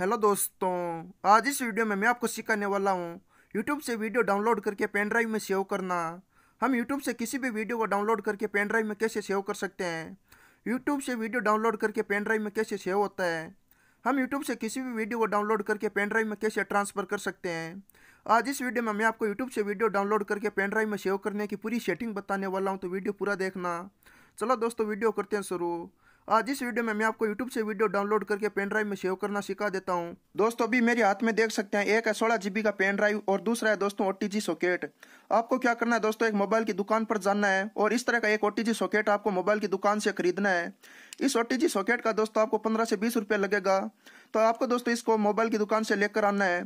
hello दोस्तों आज इस वीडियो में मैं आपको सिखाने वाला हूँ यूट्यूब से वीडियो डाउनलोड करके पेन ड्राइव में सेव करना हम यूट्यूब से किसी भी वीडियो को डाउनलोड करके पेन ड्राइव में कैसे सेव कर सकते हैं यूट्यूब से वीडियो डाउनलोड करके पेन ड्राइव में कैसे सेव होता है हम यूट्यूब से किसी भी वीडियो को डाउनलोड करके पेन ड्राइव में कैसे ट्रांसफ़र कर सकते हैं आज इस वीडियो में मैं आपको यूट्यूब से वीडियो डाउनलोड करके पेन ड्राइव में सेव करने की पूरी सेटिंग बताने वाला हूँ तो वीडियो पूरा देखना चलो दोस्तों वीडियो करते हैं शुरू आज इस वीडियो में मैं आपको यूट्यूब से वीडियो डाउनलोड करके पेन ड्राइव में सेव करना सिखा देता हूँ दोस्तों अभी मेरे हाथ में देख सकते हैं एक है सोलह जीबी का पेन ड्राइव और दूसरा है दोस्तों ओटीजी सॉकेट आपको क्या करना है दोस्तों एक मोबाइल की दुकान पर जाना है और इस तरह का एक ओटीजी सॉकेट आपको मोबाइल की दुकान से खरीदना है इस ओटीजी सॉकेट का दोस्तों आपको पंद्रह से बीस रुपये लगेगा तो आपको दोस्तों इसको मोबाइल की दुकान से लेकर आना है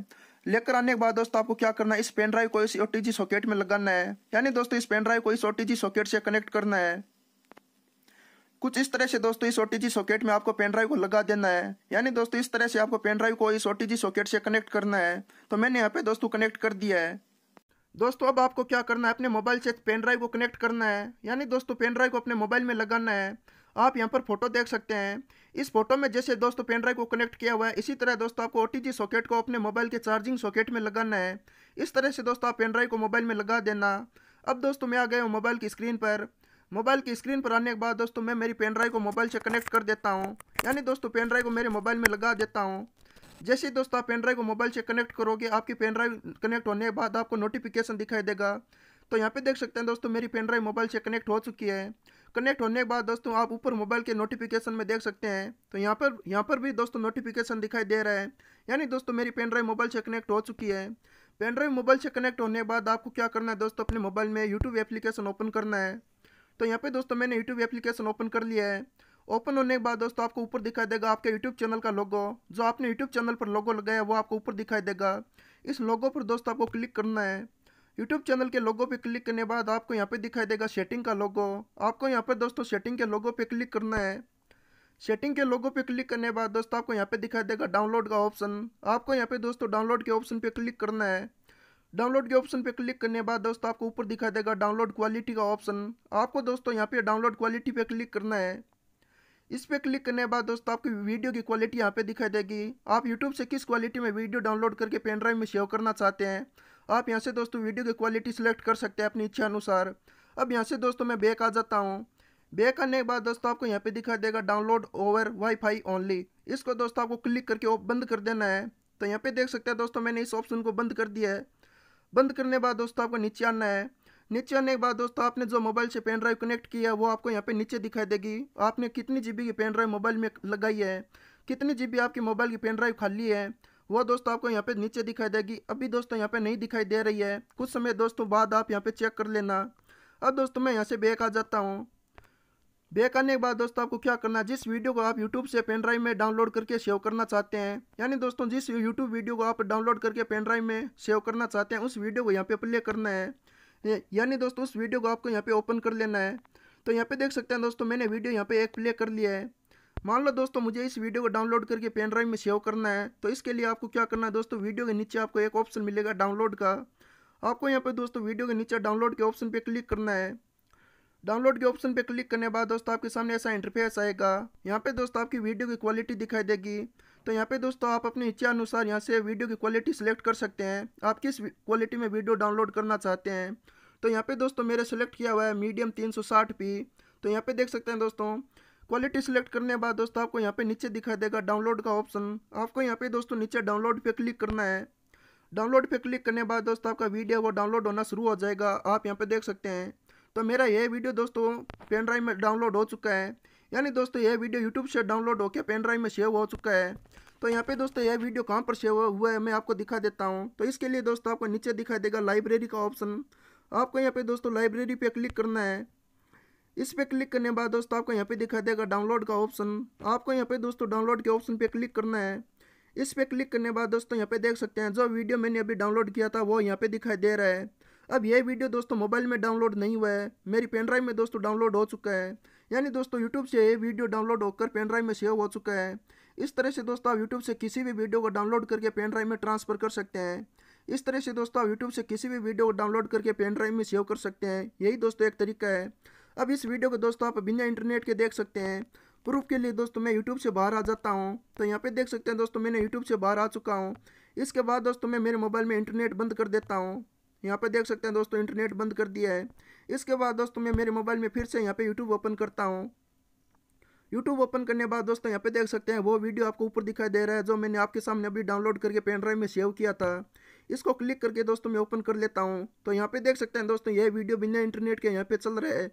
लेकर आने के बाद दोस्तों आपको क्या करना है इस पेन ड्राइव को इस ओटीजी सॉकेट में लगाना है यानी दोस्तों इस पेन ड्राइव को इस ओटीजी सॉकेट से कनेक्ट करना है कुछ इस तरह से दोस्तों इस ओटीजी सॉकेट में आपको पेन ड्राइव को लगा देना है यानी दोस्तों इस तरह से आपको पेन ड्राइव को इस ओटीजी सॉकेट से कनेक्ट करना है तो मैंने यहाँ पे दोस्तों कनेक्ट कर दिया है दोस्तों अब आपको क्या करना है अपने मोबाइल से पेन ड्राइव को कनेक्ट करना है यानी दोस्तों पेन ड्राइव को अपने मोबाइल में लगाना है आप यहाँ पर फोटो देख सकते हैं इस फोटो में जैसे दोस्तों पेन ड्राइव को कनेक्ट किया हुआ है इसी तरह दोस्तों आपको ओ सॉकेट को अपने मोबाइल के चार्जिंग सॉकेट में लगाना है इस तरह से दोस्तों आप पेन ड्राइव को मोबाइल में लगा देना अब दोस्तों मैं आ गया हूँ मोबाइल की स्क्रीन पर मोबाइल की स्क्रीन पर आने के बाद दोस्तों मैं मेरी पेन ड्राइव को मोबाइल से कनेक्ट कर देता हूँ यानी दोस्तों पेन ड्राइव को मेरे मोबाइल में लगा देता हूँ जैसे ही दोस्तों आप पेन ड्राइव को मोबाइल से कनेक्ट करोगे आपकी पेन ड्राइव कनेक्ट होने के बाद आपको नोटिफिकेशन दिखाई देगा तो यहाँ पे देख सकते हैं दोस्तों मेरी पेन ड्राइव मोबाइल से कनेक्ट हो चुकी है कनेक्ट होने के बाद दोस्तों आप ऊपर मोबाइल के नोटिफिकेशन में देख सकते हैं तो यहाँ पर यहाँ पर भी दोस्तों नोटिफिकेशन दिखाई दे रहा है यानी दोस्तों मेरी पेन ड्राइव मोबाइल से कनेक्ट हो चुकी है पेन ड्राइव मोबाइल से कनेक्ट होने के बाद आपको क्या करना है दोस्तों अपने मोबाइल में यूट्यूब एप्लीकेशन ओपन करना है तो यहाँ पे दोस्तों मैंने यूट्यूब एप्लीकेशन ओपन कर लिया है ओपन होने के बाद दोस्तों आपको ऊपर दिखाई देगा आपके यूट्यूब चैनल का लोगो जो आपने यूट्यूब चैनल पर लोगो लगाया वो आपको ऊपर दिखाई देगा इस लोगो पर दोस्तों आपको क्लिक करना है यूट्यूब चैनल के लोगो पे क्लिक करने बाद आपको यहाँ पे दिखाई देगा सेटिंग का लोगो आपको यहाँ पर दोस्तों सेटिंग के लोगो पे क्लिक करना है सेटिंग के लोगो पे क्लिक करने बाद दोस्तों आपको यहाँ पे दिखाई देगा डाउनलोड का ऑप्शन आपको यहाँ पे दोस्तों डाउनलोड के ऑप्शन पे क्लिक करना है डाउनलोड के ऑप्शन पे क्लिक करने बाद दोस्तों आपको ऊपर दिखाई देगा डाउनलोड क्वालिटी का ऑप्शन आपको दोस्तों यहाँ पे डाउनलोड क्वालिटी पे क्लिक करना है इस पर क्लिक करने बाद दोस्तों आपकी वीडियो की क्वालिटी यहाँ पे दिखाई देगी आप यूट्यूब से किस क्वालिटी में वीडियो डाउनलोड करके पेन ड्राइव में शेयर करना चाहते हैं आप यहाँ से दोस्तों वीडियो की क्वालिटी सिलेक्ट कर सकते हैं अपनी इच्छा अनुसार अब यहाँ से दोस्तों मैं बैक आ जाता हूँ बैक आने के बाद दोस्तों आपको यहाँ पे दिखाई देगा डाउनलोड ओवर वाईफाई ओनली इसको दोस्तों आपको क्लिक करके बंद कर देना है तो यहाँ पे देख सकते हैं दोस्तों मैंने इस ऑप्शन को बंद कर दिया है बंद करने के बाद दोस्तों आपको नीचे आना है नीचे आने के बाद दोस्तों आपने जो मोबाइल से पेन ड्राइव कनेक्ट किया है वो आपको यहाँ पे नीचे दिखाई देगी आपने कितनी जीबी की पेन ड्राइव मोबाइल में लगाई है कितनी जीबी आपकी मोबाइल की पेन ड्राइव खाली है वो दोस्तों आपको यहाँ पे नीचे दिखाई देगी अभी दोस्तों यहाँ पे नहीं दिखाई दे रही है कुछ समय दोस्तों बाद आप यहाँ पे चेक कर लेना अब दोस्तों मैं यहाँ से बैक आ जाता हूँ बैक आने के बाद दोस्तों आपको क्या करना है जिस वीडियो को आप यूट्यूब से पेन ड्राइव में डाउनलोड करके सेव करना चाहते हैं यानी दोस्तों जिस यूट्यूब वीडियो को आप डाउनलोड करके पेन ड्राइव में सेव करना चाहते हैं उस वीडियो को यहाँ पे प्ले करना है यानी दोस्तों उस वीडियो को आपको यहाँ पे ओपन कर लेना है तो यहाँ पे देख सकते हैं दोस्तों मैंने वीडियो यहाँ पे एक प्ले कर लिया है मान लो दोस्तों मुझे इस वीडियो को डाउनलोड करके पेन ड्राइव में सेव करना है तो इसके लिए आपको क्या करना है दोस्तों वीडियो के नीचे आपको एक ऑप्शन मिलेगा डाउनलोड का आपको यहाँ पे दोस्तों वीडियो के नीचे डाउनलोड के ऑप्शन पे क्लिक करना है डाउनलोड के ऑप्शन पे क्लिक करने बाद दोस्तों आपके सामने ऐसा इंटरफेस आएगा यहाँ पे दोस्तों आपकी वीडियो की क्वालिटी दिखाई देगी तो यहाँ पे दोस्तों आप अपनी इच्छा अनुसार यहाँ से वीडियो की क्वालिटी सेलेक्ट कर सकते हैं आप किस क्वालिटी में वीडियो डाउनलोड करना चाहते हैं तो यहाँ पे दोस्तों मेरे सेलेक्ट किया हुआ है मीडियम तीन पी तो यहाँ पे देख सकते हैं दोस्तों क्वालिटी सेलेक्ट करने बाद दोस्तों आपको यहाँ पे नीचे दिखाई देगा डाउनलोड का ऑप्शन आपको यहाँ पे दोस्तों नीचे डाउनलोड पे क्लिक करना है डाउनलोड पे क्लिक करने बाद दोस्तों आपका वीडियो वो डाउनलोड होना शुरू हो जाएगा आप यहाँ पे देख सकते हैं तो मेरा ये वीडियो दोस्तों पेन ड्राइव में डाउनलोड हो चुका है यानी दोस्तों ये वीडियो यूट्यूब से डाउनलोड होकर पेन ड्राइव में सेव हो चुका है तो यहाँ पे दोस्तों यह वीडियो कहाँ पर सेव हुआ है मैं आपको दिखा देता हूँ तो इसके लिए दोस्तों आपको नीचे दिखाई देगा लाइब्रेरी का ऑप्शन आपको यहाँ पे दोस्तों लाइब्रेरी पे क्लिक करना है इस पर क्लिक करने बाद दोस्तों आपको यहाँ पे दिखाई देगा डाउनलोड का ऑप्शन आपको यहाँ पे दोस्तों डाउनलोड के ऑप्शन पे क्लिक करना है इस पर क्लिक करने बाद दोस्तों यहाँ पे देख सकते हैं जो वीडियो मैंने अभी डाउनलोड किया था वो यहाँ पे दिखाई दे रहा है अब ये वीडियो दोस्तों मोबाइल में डाउनलोड नहीं हुआ है मेरी पेन ड्राइव में दोस्तों डाउनलोड हो चुका है यानी दोस्तों यूट्यूब से ये वीडियो डाउनलोड होकर पेन ड्राइव में सेव हो चुका है इस तरह से दोस्तों आप यूट्यूब से किसी भी वीडियो को डाउनलोड करके पेन ड्राइव में ट्रांसफर कर सकते हैं इस तरह से दोस्तों आप यूट्यूब से किसी भी वीडियो को डाउनलोड करके पेन ड्राइव में सेव कर सकते हैं यही दोस्तों एक तरीका है अब इस वीडियो को दोस्तों आप बिना इंटरनेट के देख सकते हैं प्रूफ के लिए दोस्तों मैं यूट्यूब से बाहर आ जाता हूँ तो यहाँ पे देख सकते हैं दोस्तों मैंने यूट्यूब से बाहर आ चुका हूँ इसके बाद दोस्तों मैं मेरे मोबाइल में इंटरनेट बंद कर देता हूँ यहाँ पर देख सकते हैं दोस्तों इंटरनेट बंद कर दिया है इसके बाद दोस्तों मैं मेरे मोबाइल में फिर से यहाँ पे यूट्यूब ओपन करता हूँ यूट्यूब ओपन करने बाद दोस्तों यहाँ पे देख सकते हैं वो वीडियो आपको ऊपर दिखाई दे रहा है जो मैंने आपके सामने अभी डाउनलोड करके पेन ड्राइव में सेव किया था इसको क्लिक करके दोस्तों मैं ओपन कर लेता हूँ तो यहाँ पे देख सकते हैं दोस्तों ये वीडियो बिना इंटरनेट के यहाँ पे चल रहा है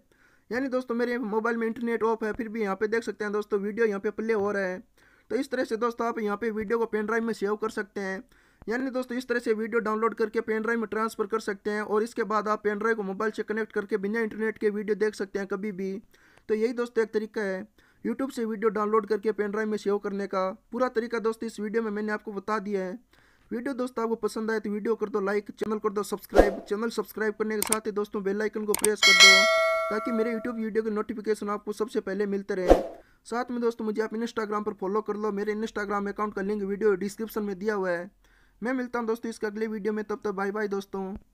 यानी दोस्तों मेरे मोबाइल में इंटरनेट ऑफ है फिर भी यहाँ पे देख सकते हैं दोस्तों वीडियो यहाँ पे प्ले हो रहा है तो इस तरह से दोस्तों आप यहाँ पे वीडियो को पेन ड्राइव में सेव कर सकते हैं यानी दोस्तों इस तरह से वीडियो डाउनलोड करके पेन ड्राइव में ट्रांसफर कर सकते हैं और इसके बाद आप पेन ड्राइव को मोबाइल से कनेक्ट करके बिना इंटरनेट के वीडियो देख सकते हैं कभी भी तो यही दोस्तों एक तरीका है यूट्यूब से वीडियो डाउनलोड करके पेन ड्राइव में सेव करने का पूरा तरीका दोस्तों इस वीडियो में मैंने आपको बता दिया है वीडियो दोस्तों आपको पसंद आए तो वीडियो कर दो लाइक चैनल कर दो सब्सक्राइब चैनल सब्सक्राइब करने के साथ ही दोस्तों बेल आइकन को प्रेस कर दो ताकि मेरे यूट्यूब वीडियो के नोटिफिकेशन आपको सबसे पहले मिलते रहे साथ में दोस्तों मुझे आप इंस्टाग्राम पर फॉलो कर लो मेरे इंस्टाग्राम अकाउंट का लिंक वीडियो डिस्क्रिप्शन में दिया हुआ है मैं मिलता हूँ दोस्तों इसके अगले वीडियो में तब तक बाय बाय दोस्तों